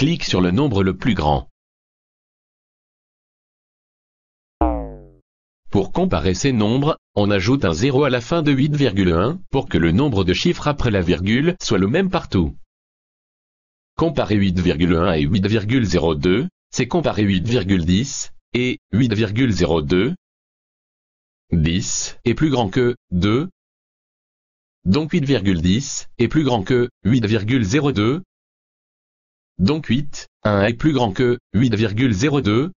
Clique sur le nombre le plus grand. Pour comparer ces nombres, on ajoute un 0 à la fin de 8,1 pour que le nombre de chiffres après la virgule soit le même partout. Comparer 8,1 et 8,02, c'est comparer 8,10 et 8,02. 10 est plus grand que 2. Donc 8,10 est plus grand que 8,02 donc 8, 1 est plus grand que 8,02,